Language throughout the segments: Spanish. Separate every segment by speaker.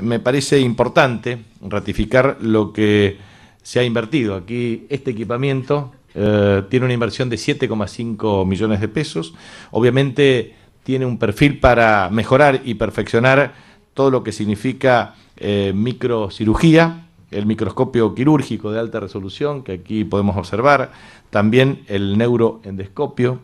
Speaker 1: Me parece importante ratificar lo que se ha invertido. Aquí este equipamiento eh, tiene una inversión de 7,5 millones de pesos. Obviamente tiene un perfil para mejorar y perfeccionar todo lo que significa eh, microcirugía, el microscopio quirúrgico de alta resolución que aquí podemos observar, también el neuroendoscopio,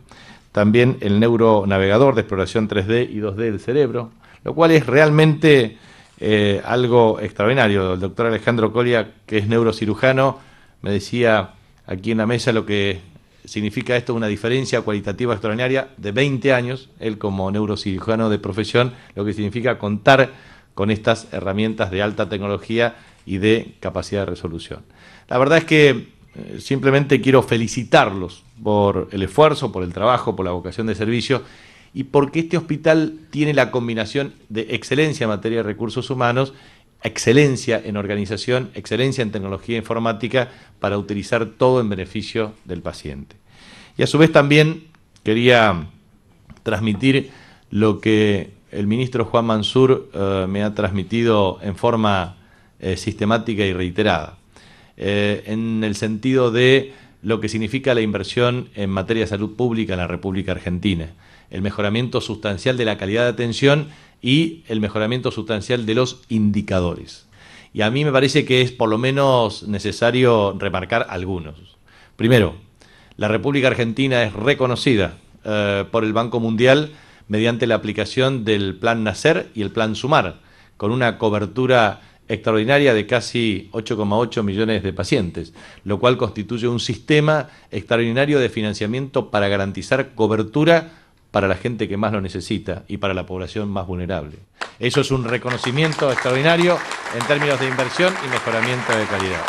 Speaker 1: también el neuronavegador de exploración 3D y 2D del cerebro, lo cual es realmente eh, algo extraordinario. El doctor Alejandro Colia, que es neurocirujano, me decía aquí en la mesa lo que significa esto, una diferencia cualitativa extraordinaria de 20 años, él como neurocirujano de profesión, lo que significa contar con estas herramientas de alta tecnología y de capacidad de resolución. La verdad es que eh, simplemente quiero felicitarlos por el esfuerzo, por el trabajo, por la vocación de servicio y porque este hospital tiene la combinación de excelencia en materia de recursos humanos, excelencia en organización, excelencia en tecnología informática para utilizar todo en beneficio del paciente. Y a su vez también quería transmitir lo que el ministro Juan Mansur eh, me ha transmitido en forma eh, sistemática y reiterada, eh, en el sentido de lo que significa la inversión en materia de salud pública en la República Argentina, el mejoramiento sustancial de la calidad de atención y el mejoramiento sustancial de los indicadores. Y a mí me parece que es por lo menos necesario remarcar algunos. Primero, la República Argentina es reconocida eh, por el Banco Mundial mediante la aplicación del Plan Nacer y el Plan Sumar, con una cobertura extraordinaria de casi 8,8 millones de pacientes, lo cual constituye un sistema extraordinario de financiamiento para garantizar cobertura para la gente que más lo necesita y para la población más vulnerable. Eso es un reconocimiento extraordinario en términos de inversión y mejoramiento de calidad.